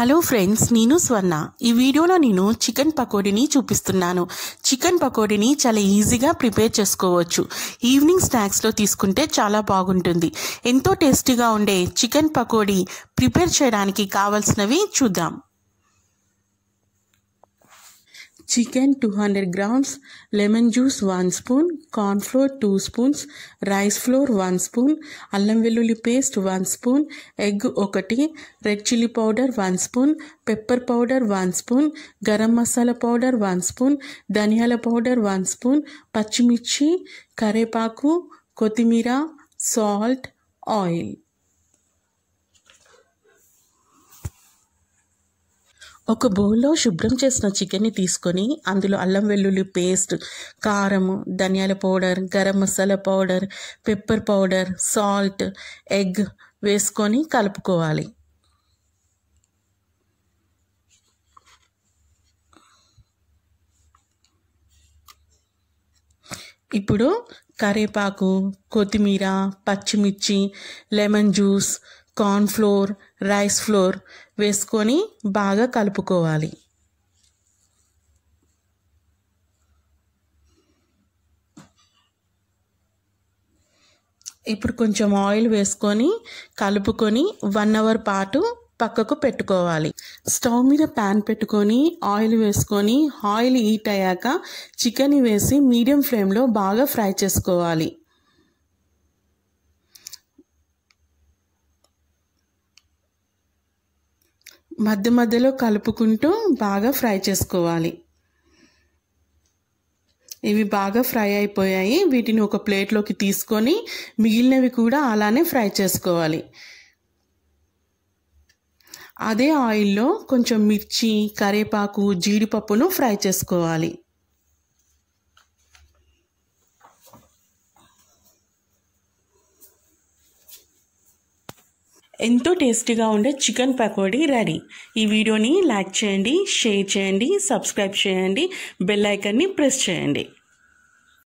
hello friends నేను స్వర్ణ ఈ వీడియోలో నేను చికెన్ పకోడీని చూపిస్తున్నాను చికెన్ పకోడీని చాలా ఈజీగా ప్రిపేర్ చేసుకోవచ్చు ఈవినింగ్ స్నాక్స్లో తీసుకుంటే చాలా బాగుంటుంది ఎంతో టేస్టీగా ఉండే చికెన్ పకోడీ ప్రిపేర్ చేయడానికి కావాల్సినవి చూద్దాం chicken two hundred grams lemon juice one spoon corn flour two spoons rice flour one spoon అల్లం వెల్లుల్లి పేస్ట్ వన్ స్పూన్ ఎగ్ ఒకటి red chilli powder one spoon pepper powder one spoon garam masala powder one spoon ధనియాల powder one spoon పచ్చిమిర్చి కరేపాకు కొత్తిమీర salt oil ఒక బౌల్లో శుభ్రం చేసిన చికెన్ని తీసుకొని అందులో అల్లం వెల్లుల్లి పేస్ట్ కారం ధనియాల powder garam masala powder pepper powder salt egg వేసుకొని కలుపుకోవాలి ఇప్పుడు కరేపాకు కొత్తిమీర పచ్చిమిర్చి lemon juice corn flour rice flour వేసుకొని బాగా కలుపుకోవాలి ఇప్పుడు కొంచెం ఆయిల్ వేసుకొని కలుపుకొని వన్ అవర్ పాటు పక్కకు పెట్టుకోవాలి స్టవ్ మీద ప్యాన్ పెట్టుకొని ఆయిల్ వేసుకొని ఆయిల్ హీట్ అయ్యాక చికెన్ వేసి మీడియం ఫ్లేమ్లో బాగా ఫ్రై చేసుకోవాలి మధ్య మధ్యలో కలుపుకుంటూ బాగా ఫ్రై చేసుకోవాలి ఇవి బాగా ఫ్రై అయిపోయాయి వీటిని ఒక ప్లేట్లోకి తీసుకొని మిగిలినవి కూడా అలానే ఫ్రై చేసుకోవాలి అదే ఆయిల్లో కొంచెం మిర్చి కరేపాకు జీడిపప్పును ఫ్రై చేసుకోవాలి ఎంతో టేస్టీగా ఉండే చికెన్ పకోడీ రెడీ ఈ వీడియోని లైక్ చేయండి షేర్ చేయండి సబ్స్క్రైబ్ చేయండి బెల్ ఐకన్ని ప్రెస్ చేయండి